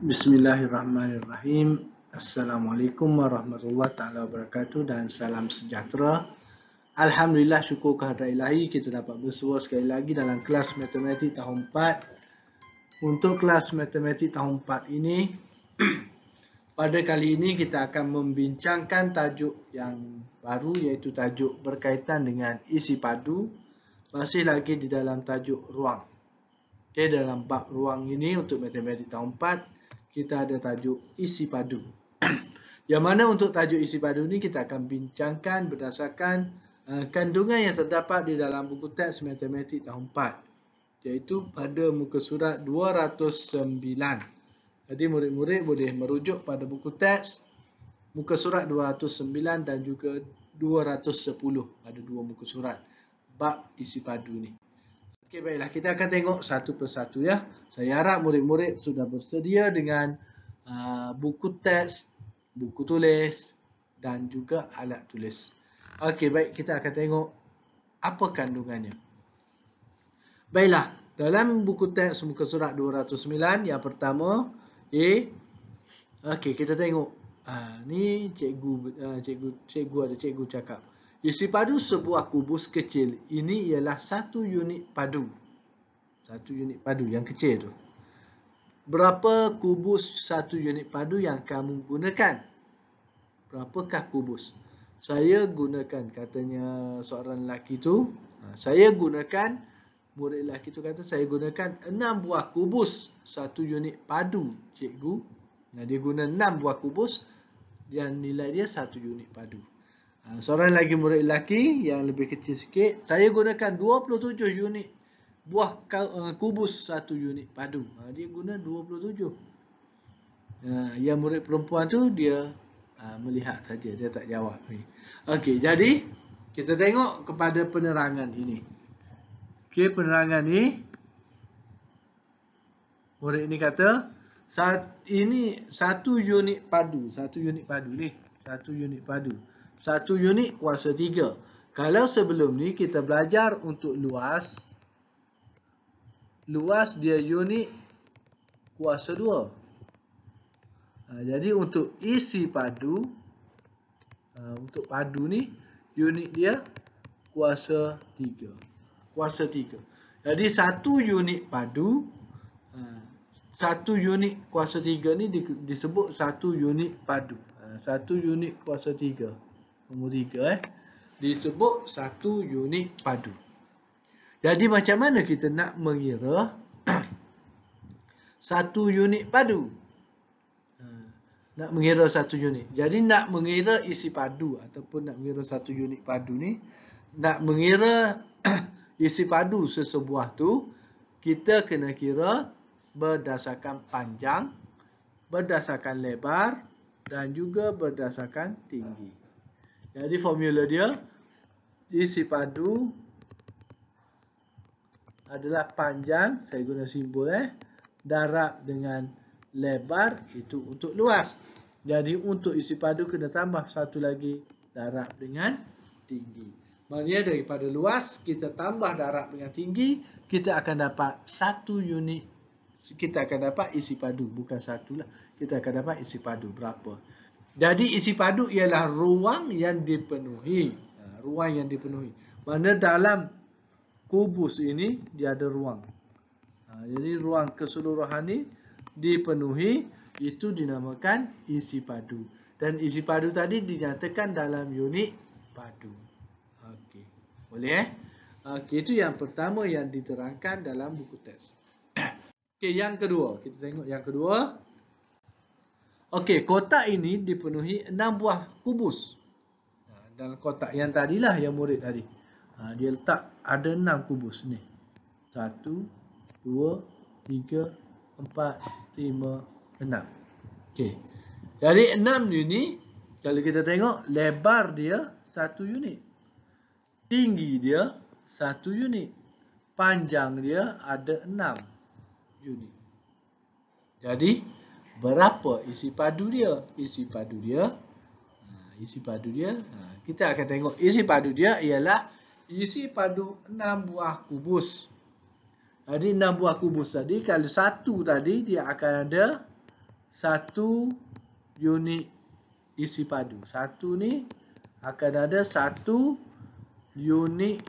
Bismillahirrahmanirrahim. Assalamualaikum warahmatullahi taala wabarakatuh dan salam sejahtera. Alhamdulillah syukur kehadrat Ilahi kita dapat bersua sekali lagi dalam kelas matematik tahun 4. Untuk kelas matematik tahun 4 ini pada kali ini kita akan membincangkan tajuk yang baru iaitu tajuk berkaitan dengan isi padu masih lagi di dalam tajuk ruang. Okey dalam bab ruang ini untuk matematik tahun 4 kita ada tajuk isi padu. yang mana untuk tajuk isi padu ni kita akan bincangkan berdasarkan uh, kandungan yang terdapat di dalam buku teks matematik tahun 4. Iaitu pada muka surat 209. Jadi murid-murid boleh merujuk pada buku teks muka surat 209 dan juga 210 Ada dua muka surat bab isi padu ni. Okay baiklah kita akan tengok satu persatu ya. Saya harap murid-murid sudah bersedia dengan uh, buku teks, buku tulis dan juga alat tulis. Okey baik kita akan tengok apa kandungannya. Baiklah dalam buku teks muka surat 209 yang pertama A Okey kita tengok ah uh, ni cikgu uh, cikgu cikgu ada cikgu cakap Isi padu sebuah kubus kecil ini ialah satu unit padu. Satu unit padu yang kecil tu. Berapa kubus satu unit padu yang kamu gunakan? Berapakah kubus? Saya gunakan, katanya seorang lelaki tu. Ha, saya gunakan, murid lelaki tu kata, saya gunakan enam buah kubus satu unit padu, cikgu. Nah, dia guna enam buah kubus dan nilai dia satu unit padu. Ah, seorang lagi murid lelaki yang lebih kecil sikit. Saya gunakan 27 unit buah eh, kubus satu unit padu. Ah, dia guna 27. Ah, yang murid perempuan tu dia melihat saja. Dia tak jawab. Okey, jadi kita tengok kepada penerangan ini. Okey, penerangan ni. Murid ini kata, ini satu unit padu. Satu unit padu ni. Satu unit padu satu unit kuasa tiga. Kalau sebelum ni kita belajar untuk luas, luas dia unit kuasa dua. Ha, jadi untuk isi padu, ha, untuk padu ni unit dia kuasa tiga. Kuasa tiga. Jadi satu unit padu, ha, satu unit kuasa tiga ni disebut satu unit padu. Satu unit kuasa tiga nombor 3 eh disebut satu unit padu. Jadi macam mana kita nak mengira satu unit padu? Ha, nak mengira satu unit. Jadi nak mengira isi padu ataupun nak mengira satu unit padu ni nak mengira isi padu sesebuah tu kita kena kira berdasarkan panjang, berdasarkan lebar dan juga berdasarkan tinggi. Ha. Jadi formula dia isi padu adalah panjang, saya guna simbol eh, darab dengan lebar itu untuk luas. Jadi untuk isi padu kena tambah satu lagi darab dengan tinggi. Maknanya daripada luas kita tambah darab dengan tinggi, kita akan dapat satu unit kita akan dapat isi padu bukan satu lah Kita akan dapat isi padu berapa? Jadi isi padu ialah ruang yang dipenuhi. Ha, ruang yang dipenuhi. Mana dalam kubus ini dia ada ruang. Ha, jadi ruang keseluruhan ini dipenuhi itu dinamakan isi padu. Dan isi padu tadi dinyatakan dalam unit padu. Okey. Boleh eh? Okey, itu yang pertama yang diterangkan dalam buku teks. Okey, yang kedua. Kita tengok Yang kedua. Okey, kotak ini dipenuhi enam buah kubus. Ha, dalam kotak yang tadilah yang murid tadi. Ha, dia letak ada enam kubus ni. Satu, dua, tiga, empat, lima, enam. Okey. Jadi enam ini, kalau kita tengok, lebar dia satu unit. Tinggi dia satu unit. Panjang dia ada enam unit. Jadi, berapa isi padu dia isi padu dia ha, isi padu dia ha, kita akan tengok isi padu dia ialah isi padu 6 buah kubus jadi 6 buah kubus tadi kalau satu tadi dia akan ada satu unit isi padu satu ni akan ada satu unit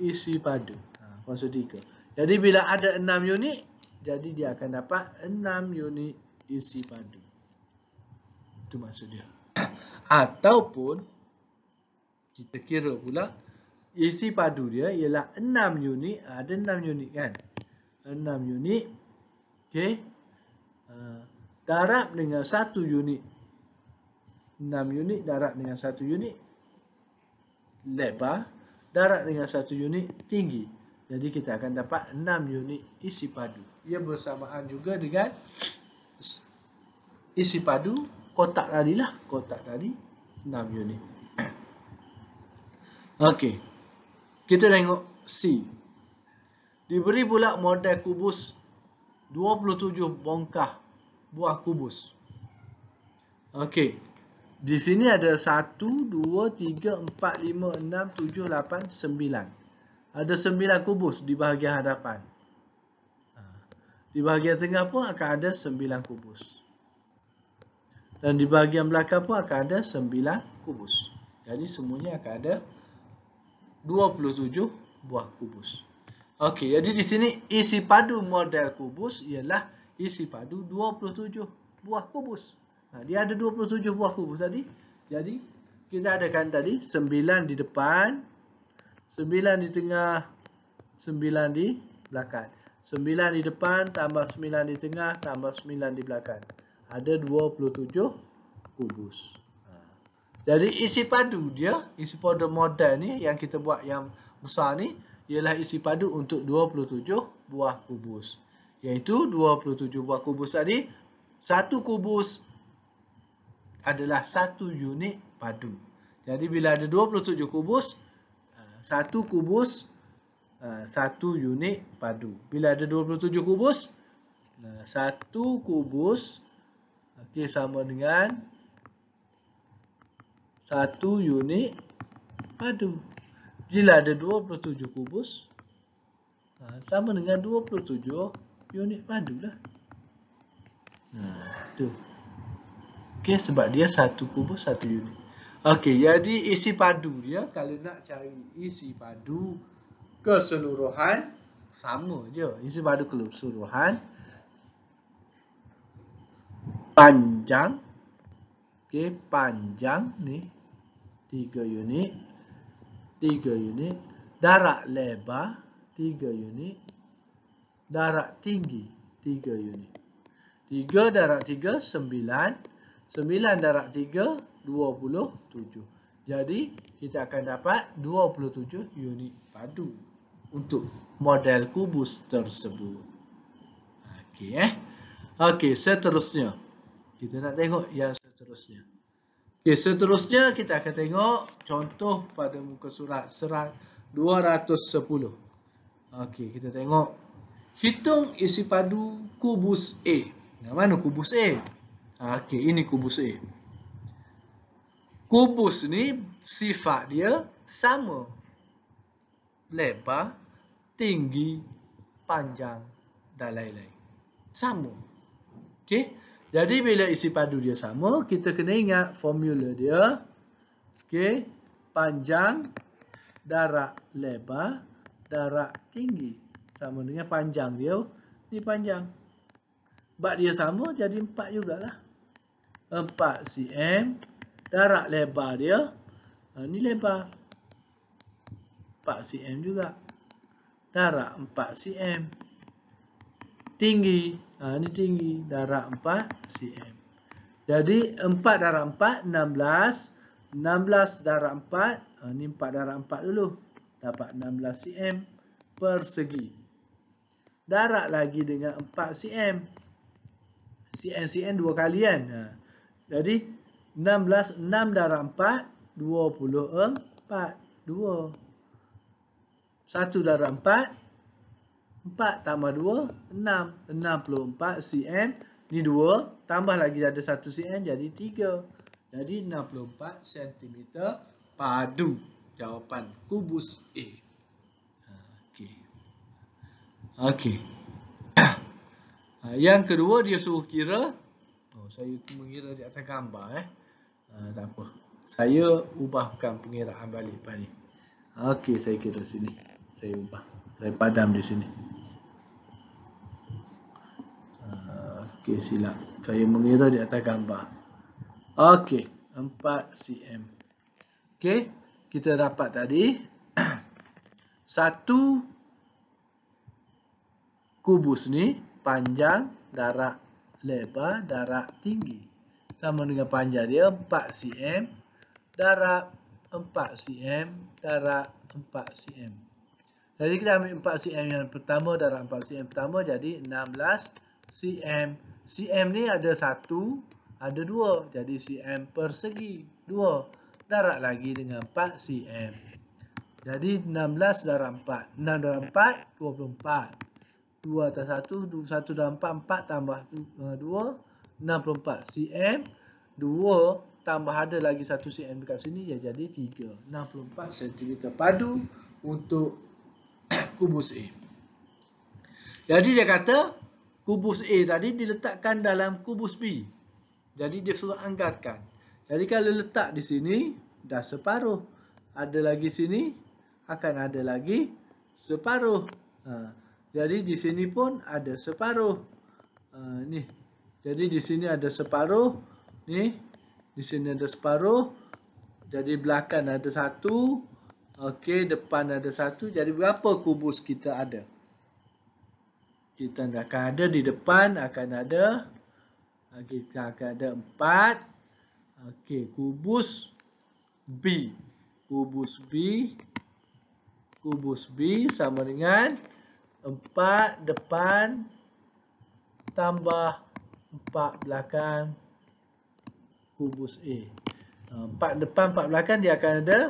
isi padu ha, konsertika jadi bila ada 6 unit jadi dia akan dapat 6 unit isi padu. Itu maksud dia. Ataupun kita kira pula isi padu dia ialah 6 unit, ada 6 unit kan? 6 unit. Okey. Uh, darab dengan 1 unit. 6 unit darab dengan 1 unit lebar, darab dengan 1 unit tinggi. Jadi kita akan dapat 6 unit isi padu. Ia bersamaan juga dengan isi padu kotak tadi lah. Kotak tadi 6 unit. Okey. Kita tengok C. Diberi pula model kubus 27 bongkah buah kubus. Okey. Di sini ada 1, 2, 3, 4, 5, 6, 7, 8, 9 ada sembilan kubus di bahagian hadapan. Ha. Di bahagian tengah pun akan ada sembilan kubus. Dan di bahagian belakang pun akan ada sembilan kubus. Jadi semuanya akan ada dua puluh tujuh buah kubus. Okey, jadi di sini isi padu model kubus ialah isi padu dua puluh tujuh buah kubus. Ha, dia ada dua puluh tujuh buah kubus tadi. Jadi kita adakan tadi sembilan di depan, 9 di tengah, 9 di belakang. 9 di depan tambah 9 di tengah tambah 9 di belakang. Ada 27 kubus. Ha. Jadi isi padu dia, isi padu modal ni yang kita buat yang besar ni ialah isi padu untuk 27 buah kubus. Iaitu 27 buah kubus tadi, satu kubus adalah satu unit padu. Jadi bila ada 27 kubus, satu kubus eh, satu unit padu. Bila ada 27 kubus, eh, satu kubus okay sama dengan satu unit padu. Bila ada 27 kubus, eh, sama dengan 27 unit padu lah. Nah, tu. okay sebab dia satu kubus satu unit. Okey, jadi isi padu ya. Kalau nak cari isi padu keseluruhan sama je. Isi padu keseluruhan panjang okey, panjang ni 3 unit 3 unit darat lebar 3 unit darat tinggi 3 unit 3 darat 3 9 9 darat 3 27. Jadi kita akan dapat 27 unit padu untuk model kubus tersebut. Okey eh. Okey, seterusnya. Kita nak tengok yang seterusnya. Okey, seterusnya kita akan tengok contoh pada muka surat serat 210. Okey, kita tengok hitung isi padu kubus A. Nah, mana kubus A? Okey, ini kubus A. Kubus ni sifat dia sama. Lebar, tinggi, panjang dan lain-lain. Sama. Okay? Jadi bila isi padu dia sama, kita kena ingat formula dia. Okay? Panjang darab lebar darab tinggi sama dengan panjang dia ni panjang. Bab dia sama jadi 4 jugalah. 4 cm darab lebar dia ha, ni lebar 4 cm juga darab 4 cm tinggi ha, ni tinggi darab 4 cm jadi 4 darab 4 16 16 darab 4 ha, ni 4 darab 4 dulu dapat 16 cm persegi darab lagi dengan 4 cm cm cm dua kali kan? ha. jadi 16, 6 darab 4, 24, 2. 1 darab 4, 4 tambah 2, 6. 64 cm, ni 2, tambah lagi ada 1 cm, jadi 3. Jadi 64 cm padu. Jawapan kubus A. Okey. Yang kedua dia suruh kira. Oh, saya mengira di atas gambar eh. Ah, tak apa. Saya ubahkan pengiraan balik balik. Okey, saya kira sini. Saya ubah. Saya padam di sini. Ah, okey, silap. Saya mengira di atas gambar. Okey, 4 cm. Okey, kita dapat tadi. Satu kubus ni panjang, darat lebar, darat tinggi sama dengan panjang dia 4 cm darab 4 cm darab 4 cm. Jadi kita ambil 4 cm yang pertama darab 4 cm pertama jadi 16 cm. cm ni ada 1, ada 2. Jadi cm persegi 2. Darab lagi dengan 4 cm. Jadi 16 darab 4. 6 darab 4 24. 2 atas 1, 1 darab 4, 4 tambah 2. 64 cm 2 tambah ada lagi 1 cm dekat sini ia jadi 3 64 cm padu untuk kubus A jadi dia kata kubus A tadi diletakkan dalam kubus B jadi dia suruh anggarkan jadi kalau letak di sini dah separuh ada lagi sini akan ada lagi separuh ha. jadi di sini pun ada separuh ha, ni jadi di sini ada separuh. Ni. Di sini ada separuh. Jadi belakang ada satu. Okey, depan ada satu. Jadi berapa kubus kita ada? Kita akan ada di depan, akan ada. Ah, kita akan ada empat. Okey, kubus B. Kubus B. Kubus B sama dengan empat depan tambah empat. Empat belakang kubus A. Ah, empat depan, empat belakang dia akan ada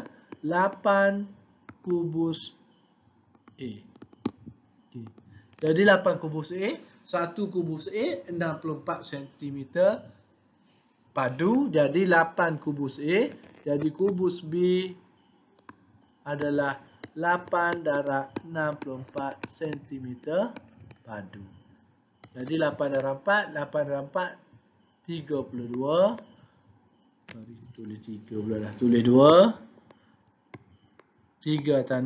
lapan kubus A. Jadi lapan kubus A, satu kubus A empat sentimeter padu. Jadi lapan kubus A, jadi kubus B adalah 8 darat empat sentimeter padu. Jadi 8 darab 4, 8 darab 4 32 Sorry, tulis 3 pula dah Tulis 2 3 atas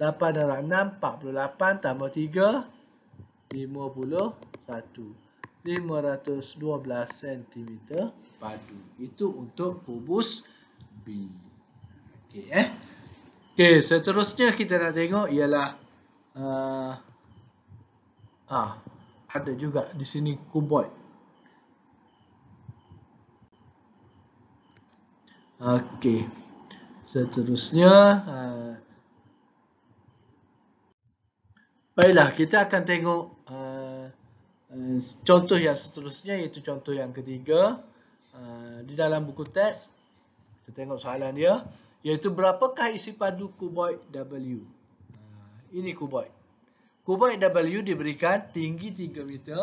6 8 darab 6, 48 Tambah 3 51 512 cm padu Itu untuk kubus B Okey eh Okey, seterusnya kita nak tengok ialah uh, ah, ada juga di sini kuboid. Okey. Seterusnya uh, Baiklah, kita akan tengok uh, contoh yang seterusnya iaitu contoh yang ketiga uh, di dalam buku teks. Kita tengok soalan dia iaitu berapakah isi padu kuboid W? Uh, ini kuboid. Kubah AW diberikan tinggi 3 meter,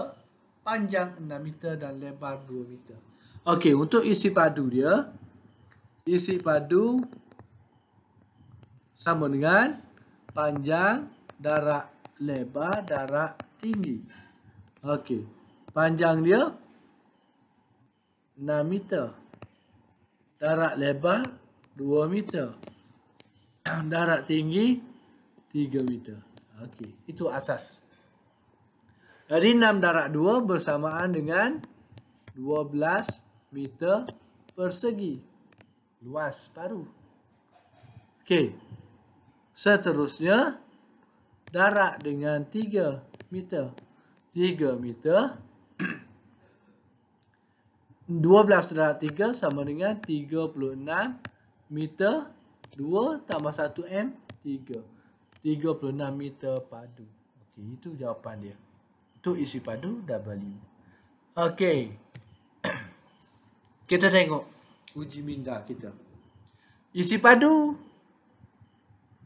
panjang 6 meter dan lebar 2 meter. Okey, untuk isi padu dia, isi padu sama dengan panjang darab lebar darab tinggi. Okey, panjang dia 6 meter. Darab lebar 2 meter. Darab tinggi 3 meter. Okey, itu asas. Jadi 6 darab 2 bersamaan dengan 12 meter persegi. Luas paru. Okey. Seterusnya darab dengan 3 meter. 3 meter 12 darab 3 sama dengan 36 meter 2 tambah 1 M 3. 36 meter padu. Okey, itu jawapan dia. Itu isi padu W. Okey. kita tengok uji minda kita. Isi padu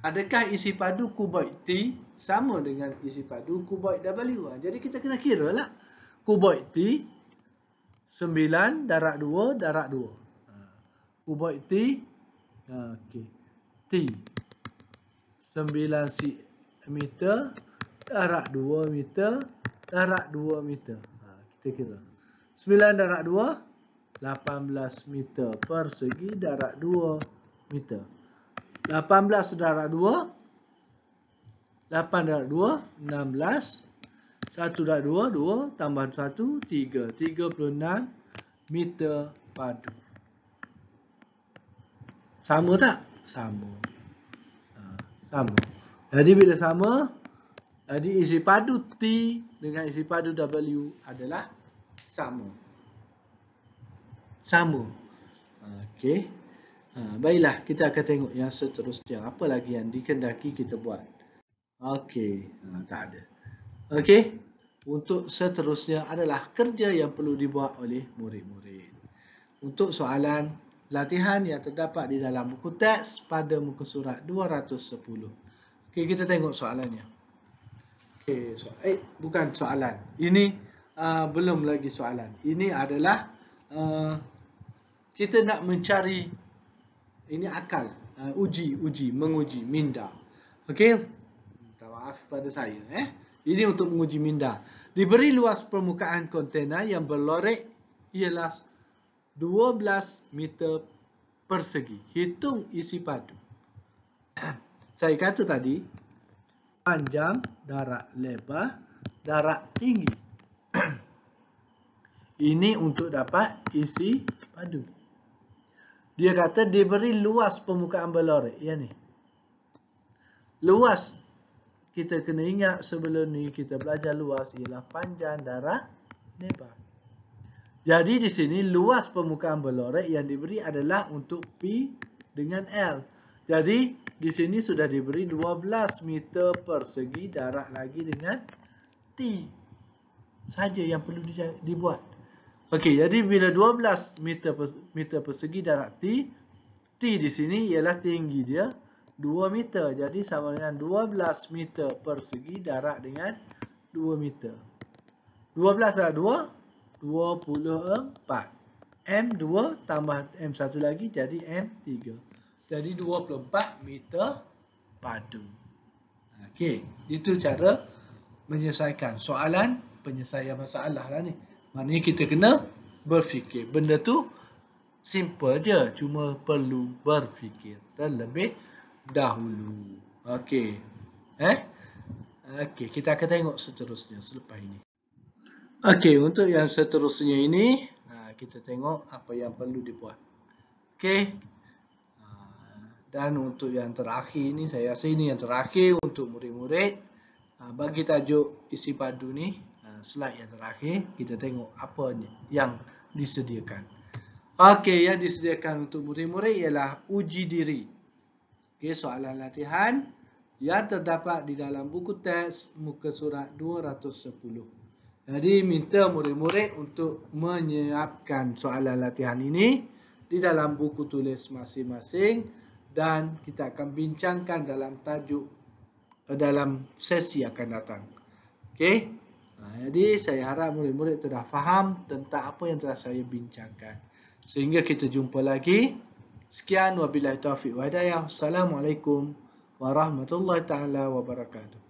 adakah isi padu kuboid T sama dengan isi padu kuboid W? Ha, jadi kita kena kira lah. Kuboid T 9 darab 2 darab 2. Ha, kuboid T ha, okey. T 9 meter darat 2 meter darat 2 meter ha, kita kira 9 darat 2 18 meter persegi darat 2 meter 18 darat 2 8 darat 2, 16, 1 darat 2, 2, tambah 1, 3, 36 meter padu. Sama tak? Sama sama. Jadi bila sama, jadi isi padu T dengan isi padu W adalah sama. Sama. Okey. Ha, baiklah, kita akan tengok yang seterusnya. Apa lagi yang dikendaki kita buat? Okey. Ha, tak ada. Okey. Untuk seterusnya adalah kerja yang perlu dibuat oleh murid-murid. Untuk soalan latihan yang terdapat di dalam buku teks pada muka surat 210. Okey, kita tengok soalannya. Okey, so, eh bukan soalan. Ini uh, belum lagi soalan. Ini adalah uh, kita nak mencari ini akal, uh, uji, uji, menguji minda. Okey. Minta maaf pada saya eh. Ini untuk menguji minda. Diberi luas permukaan kontena yang berlorek ialah 12 meter persegi. Hitung isi padu. Saya kata tadi, panjang, darat lebar, darat tinggi. Ini untuk dapat isi padu. Dia kata diberi luas permukaan belorek. Ya ni. Luas. Kita kena ingat sebelum ni kita belajar luas ialah panjang darat lebar. Jadi di sini luas permukaan belorek yang diberi adalah untuk P dengan L. Jadi di sini sudah diberi 12 meter persegi darah lagi dengan T saja yang perlu dibuat. Okey, jadi bila 12 meter, meter persegi darah T, T di sini ialah tinggi dia 2 meter. Jadi sama dengan 12 meter persegi darah dengan 2 meter. 12 darah 2 24. M2 tambah M1 lagi jadi M3. Jadi 24 meter padu. Okey, itu cara menyelesaikan soalan penyelesaian masalah lah ni. Maknanya kita kena berfikir. Benda tu simple je, cuma perlu berfikir terlebih dahulu. Okey. Eh? Okey, kita akan tengok seterusnya selepas ini. Okey, untuk yang seterusnya ini, ah, kita tengok apa yang perlu dibuat. Okey. Ah, dan untuk yang terakhir ini, saya rasa ini yang terakhir untuk murid-murid. Ah, bagi tajuk isi padu ni, slide yang terakhir, kita tengok apa yang disediakan. Okey, yang disediakan untuk murid-murid ialah uji diri. Okey, soalan latihan yang terdapat di dalam buku teks muka surat 210. Jadi minta murid-murid untuk menyiapkan soalan latihan ini di dalam buku tulis masing-masing dan kita akan bincangkan dalam tajuk eh, dalam sesi akan datang. Okey. Ha, jadi saya harap murid-murid sudah faham tentang apa yang telah saya bincangkan. Sehingga kita jumpa lagi. Sekian wabillahi taufik wa hidayah. Assalamualaikum warahmatullahi taala wabarakatuh.